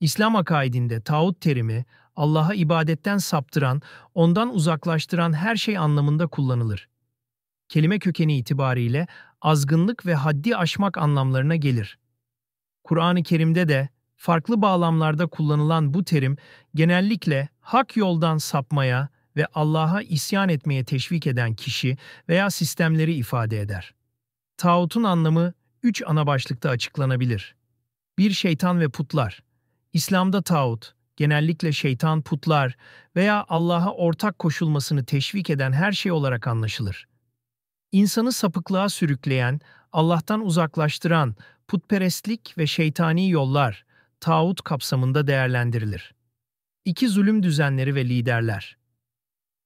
İslam akaidinde tağut terimi Allah'a ibadetten saptıran, ondan uzaklaştıran her şey anlamında kullanılır. Kelime kökeni itibariyle azgınlık ve haddi aşmak anlamlarına gelir. Kur'an-ı Kerim'de de farklı bağlamlarda kullanılan bu terim genellikle hak yoldan sapmaya ve Allah'a isyan etmeye teşvik eden kişi veya sistemleri ifade eder. Tağutun anlamı üç ana başlıkta açıklanabilir. 1- Şeytan ve putlar İslam'da tağut, genellikle şeytan, putlar veya Allah'a ortak koşulmasını teşvik eden her şey olarak anlaşılır. İnsanı sapıklığa sürükleyen, Allah'tan uzaklaştıran putperestlik ve şeytani yollar tağut kapsamında değerlendirilir. İki zulüm düzenleri ve liderler.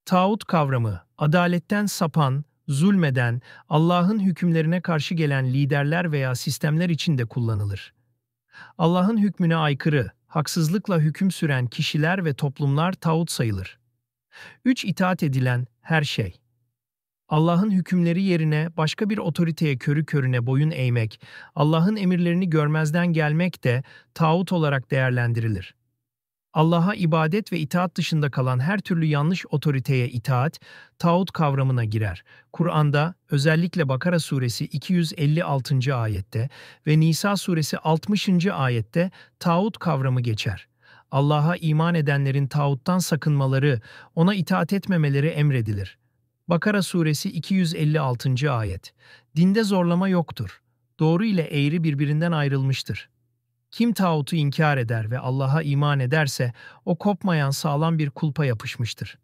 Tağut kavramı, adaletten sapan, zulmeden, Allah'ın hükümlerine karşı gelen liderler veya sistemler için de kullanılır. Allah'ın hükmüne aykırı, haksızlıkla hüküm süren kişiler ve toplumlar tağut sayılır. 3. itaat edilen her şey. Allah'ın hükümleri yerine başka bir otoriteye körü körüne boyun eğmek, Allah'ın emirlerini görmezden gelmek de tağut olarak değerlendirilir. Allah'a ibadet ve itaat dışında kalan her türlü yanlış otoriteye itaat, tağut kavramına girer. Kur'an'da özellikle Bakara suresi 256. ayette ve Nisa suresi 60. ayette tağut kavramı geçer. Allah'a iman edenlerin tağuttan sakınmaları, ona itaat etmemeleri emredilir. Bakara suresi 256. ayet. Dinde zorlama yoktur. Doğru ile eğri birbirinden ayrılmıştır. Kim tağutu inkar eder ve Allah'a iman ederse o kopmayan sağlam bir kulpa yapışmıştır.